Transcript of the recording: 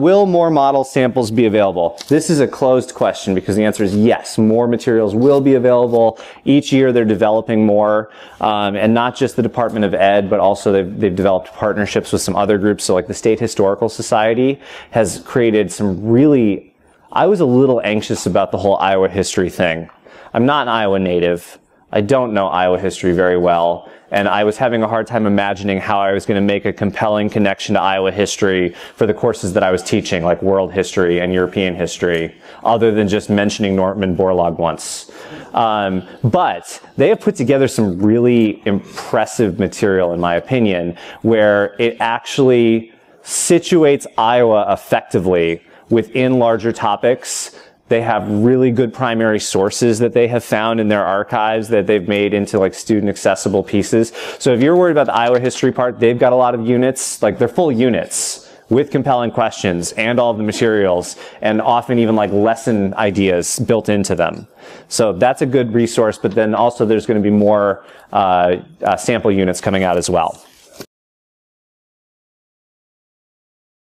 will more model samples be available? This is a closed question because the answer is yes, more materials will be available. Each year they're developing more, um, and not just the Department of Ed, but also they've, they've developed partnerships with some other groups. So like the State Historical Society has created some really, I was a little anxious about the whole Iowa history thing. I'm not an Iowa native. I don't know Iowa history very well, and I was having a hard time imagining how I was going to make a compelling connection to Iowa history for the courses that I was teaching, like world history and European history, other than just mentioning Norman Borlaug once. Um, but they have put together some really impressive material, in my opinion, where it actually situates Iowa effectively within larger topics they have really good primary sources that they have found in their archives that they've made into like student accessible pieces. So if you're worried about the Iowa history part, they've got a lot of units, like they're full units with compelling questions and all the materials and often even like lesson ideas built into them. So that's a good resource, but then also there's going to be more uh, uh, sample units coming out as well.